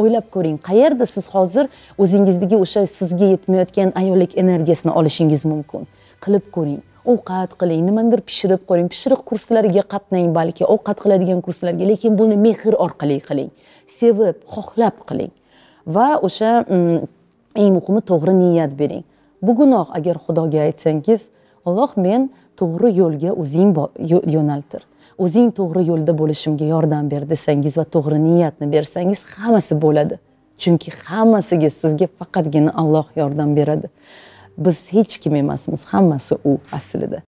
o'ylab ko'ring qayerda siz hozir o'zingizdagi o'sha sizga yetmayotgan ayollik energiyasini olishingiz mumkin qilib ko'ring ovqat qiling nimanidir pishirib ko'ring pishiriq kurslariga qatnang balki ovqat qiladigan kurslarga lekin buni mehr orqali qiling sevib xohlab qiling va o'sha mm, eng muhimi to'g'ri niyat bering bu gunoh agar xudoga aytsangiz alloh men to'g'ri yo'lga o'zing yo'naltir o'zing to'g'ri yo'lda bo'lishimga yordam ber desangiz va to'g'ri niyatni bersangiz hammasi bo'ladi chunki hammasiga sizga faqatgina alloh yordam beradi biz hech kim emasmiz hammasi u aslida